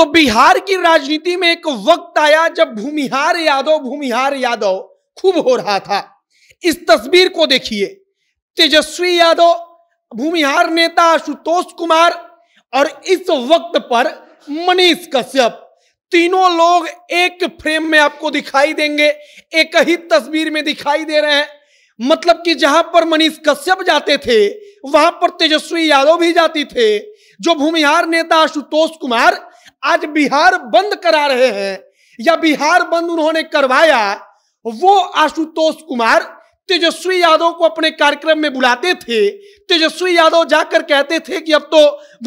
तो बिहार की राजनीति में एक वक्त आया जब भूमिहार यादव भूमिहार यादव खूब हो रहा था इस तस्वीर को देखिए तेजस्वी यादव भूमिहार नेता आशुतोष कुमार और इस वक्त पर मनीष कश्यप तीनों लोग एक फ्रेम में आपको दिखाई देंगे एक ही तस्वीर में दिखाई दे रहे हैं मतलब कि जहां पर मनीष कश्यप जाते थे वहां पर तेजस्वी यादव भी जाती थे जो भूमिहार नेता आशुतोष कुमार आज बिहार बंद करा रहे हैं या बिहार बंद उन्होंने करवाया वो आशुतोष कुमार तेजस्वी यादव को अपने कार्यक्रम में बुलाते थे तेजस्वी यादव जाकर कहते थे कि अब तो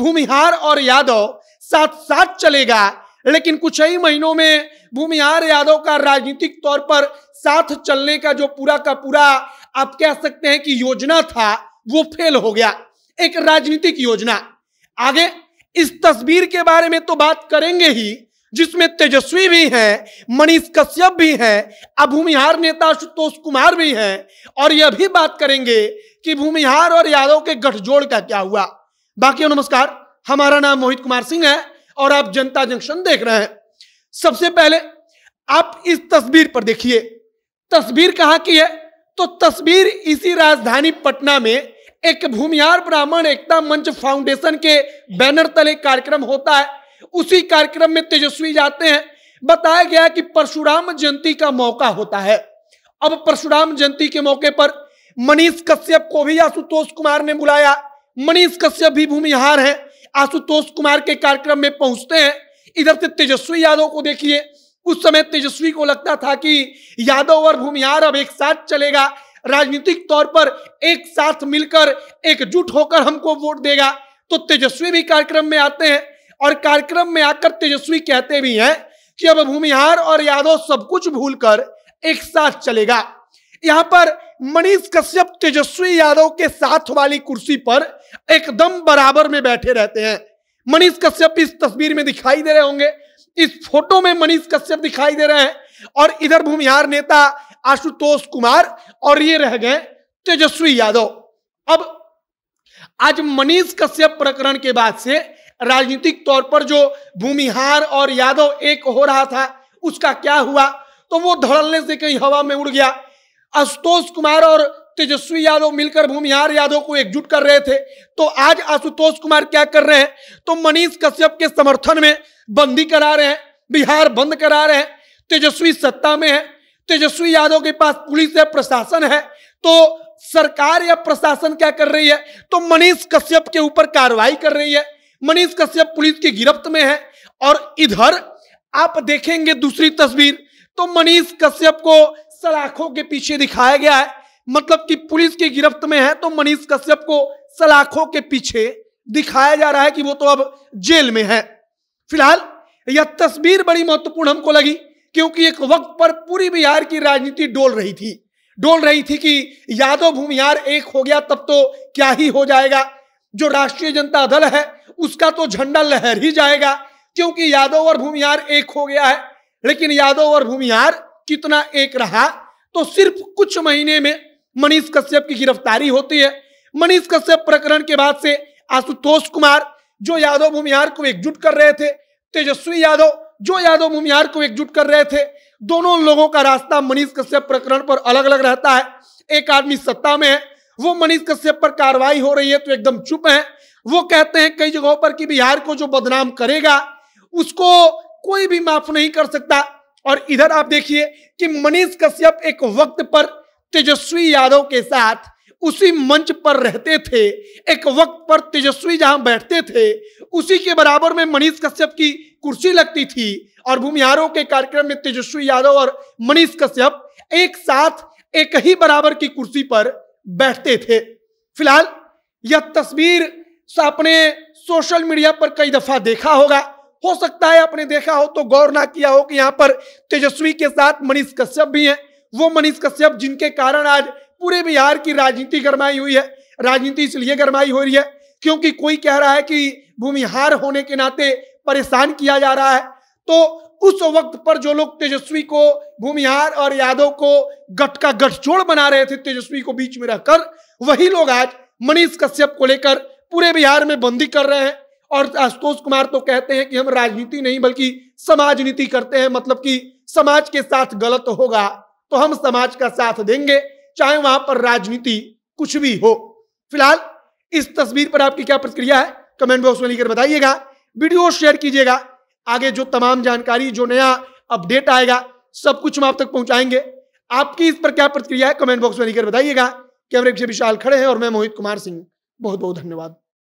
भूमिहार और यादव साथ साथ चलेगा लेकिन कुछ ही महीनों में भूमिहार यादव का राजनीतिक तौर पर साथ चलने का जो पूरा का पूरा आप कह सकते हैं कि योजना था वो फेल हो गया एक राजनीतिक योजना आगे इस तस्वीर के बारे में तो बात करेंगे ही जिसमें तेजस्वी भी हैं मनीष कश्यप भी हैं अब भूमिहार नेता आशुतोष कुमार भी हैं और यह भी बात करेंगे कि भूमिहार और यादव के गठजोड़ का क्या हुआ बाकी नमस्कार हमारा नाम मोहित कुमार सिंह है और आप जनता जंक्शन देख रहे हैं सबसे पहले आप इस तस्वीर पर देखिए तस्वीर कहाँ की है तो तस्वीर इसी राजधानी पटना में एक भूमिहार ब्राह्मण एकता मंच फाउंडेशन के बैनर तले कार्यक्रम होता है उसी कार्यक्रम में तेजस्वी जाते हैं बताया गया कि परशुराम जयंती का मौका होता है अब परशुराम जयंती के मौके पर मनीष कश्यप को भी आशुतोष कुमार ने बुलाया मनीष कश्यप भी भूमिहार है आशुतोष कुमार के कार्यक्रम में पहुंचते हैं इधर से तेजस्वी यादव को देखिए उस समय तेजस्वी को लगता था कि यादव और भूमिहार अब एक साथ चलेगा राजनीतिक तौर पर एक साथ मिलकर एकजुट होकर हमको वोट देगा तो तेजस्वी भी कार्यक्रम में आते हैं और कार्यक्रम में आकर तेजस्वी कहते भी हैं कि अब भूमिहार और यादव सब कुछ कर एक साथ चलेगा यहां पर मनीष कश्यप तेजस्वी यादव के साथ वाली कुर्सी पर एकदम बराबर में बैठे रहते हैं मनीष कश्यप इस तस्वीर में दिखाई दे रहे होंगे इस फोटो में मनीष कश्यप दिखाई दे रहे हैं और इधर भूमिहार नेता आशुतोष कुमार और ये रह गए तेजस्वी यादव अब आज मनीष कश्यप प्रकरण के बाद से राजनीतिक तौर पर जो भूमिहार और यादव एक हो रहा था उसका क्या हुआ तो वो धड़लने से कहीं हवा में उड़ गया आशुतोष कुमार और तेजस्वी यादव मिलकर भूमिहार यादव को एकजुट कर रहे थे तो आज आशुतोष कुमार क्या कर रहे हैं तो मनीष कश्यप के समर्थन में बंदी करा रहे हैं बिहार बंद करा रहे हैं तेजस्वी सत्ता में है तेजस्वी यादव के पास पुलिस या प्रशासन है तो सरकार या प्रशासन क्या कर रही है तो मनीष कश्यप के ऊपर कार्रवाई कर रही है मनीष कश्यप पुलिस की गिरफ्त में है और इधर आप देखेंगे दूसरी तस्वीर तो मनीष कश्यप को सलाखों के पीछे दिखाया गया है मतलब कि पुलिस की गिरफ्त में है तो मनीष कश्यप को सलाखों के पीछे दिखाया जा रहा है कि वो तो अब जेल में है फिलहाल यह तस्वीर बड़ी महत्वपूर्ण हमको लगी क्योंकि एक वक्त पर पूरी बिहार की राजनीति डोल रही थी डोल रही थी कि यादव भूमिहार एक हो गया तब तो क्या ही हो जाएगा जो राष्ट्रीय जनता दल है उसका तो झंडा लहर ही जाएगा क्योंकि यादव और भूमिहार एक हो गया है लेकिन यादव और भूमिहार कितना एक रहा तो सिर्फ कुछ महीने में मनीष कश्यप की गिरफ्तारी होती है मनीष कश्यप प्रकरण के बाद से आशुतोष कुमार जो यादव भूमिहार को एकजुट कर रहे थे तेजस्वी यादव जो यादव मुमियार को एकजुट कर रहे थे दोनों लोगों का रास्ता मनीष कश्यप प्रकरण पर अलग अलग रहता है एक आदमी सत्ता में है वो मनीष कश्यप पर कार्रवाई हो रही है तो एकदम चुप है वो कहते हैं कई जगहों पर कि बिहार को जो बदनाम करेगा उसको कोई भी माफ नहीं कर सकता और इधर आप देखिए कि मनीष कश्यप एक वक्त पर तेजस्वी यादव के साथ उसी मंच पर रहते थे एक वक्त पर तेजस्वी जहां बैठते थे उसी के बराबर में मनीष कश्यप की कुर्सी लगती थी और भूमिहारों के कार्यक्रम में तेजस्वी यादव और मनीष कश्यप एक साथ एक ही बराबर की कुर्सी पर बैठते थे फिलहाल यह तस्वीर आपने सोशल मीडिया पर कई दफा देखा होगा हो सकता है आपने देखा हो तो गौर ना किया हो कि यहाँ पर तेजस्वी के साथ मनीष कश्यप भी हैं वो मनीष कश्यप जिनके कारण आज पूरे बिहार की राजनीति गरमाई हुई है राजनीति इसलिए गरमाई हो रही है क्योंकि कोई कह रहा है कि भूमिहार होने के नाते परेशान किया जा रहा है तो उस वक्त पर जो लोग तेजस्वी को भूमिहार और यादव को गट का गठजोड़ बना रहे थे तेजस्वी को बीच में रहकर वही लोग आज मनीष कश्यप को लेकर पूरे बिहार में बंदी कर रहे हैं और आशुतोष कुमार तो कहते हैं कि हम राजनीति नहीं बल्कि समाज नीति करते हैं मतलब कि समाज के साथ गलत होगा तो हम समाज का साथ देंगे चाहे वहां पर राजनीति कुछ भी हो फिलहाल इस तस्वीर पर आपकी क्या प्रतिक्रिया है कमेंट बॉक्स में लिखकर बताइएगा वीडियो शेयर कीजिएगा आगे जो तमाम जानकारी जो नया अपडेट आएगा सब कुछ हम आप तक पहुंचाएंगे आपकी इस पर क्या प्रतिक्रिया है कमेंट बॉक्स में लिखकर बताइएगा कैमरे से विशाल खड़े हैं और मैं मोहित कुमार सिंह बहुत बहुत धन्यवाद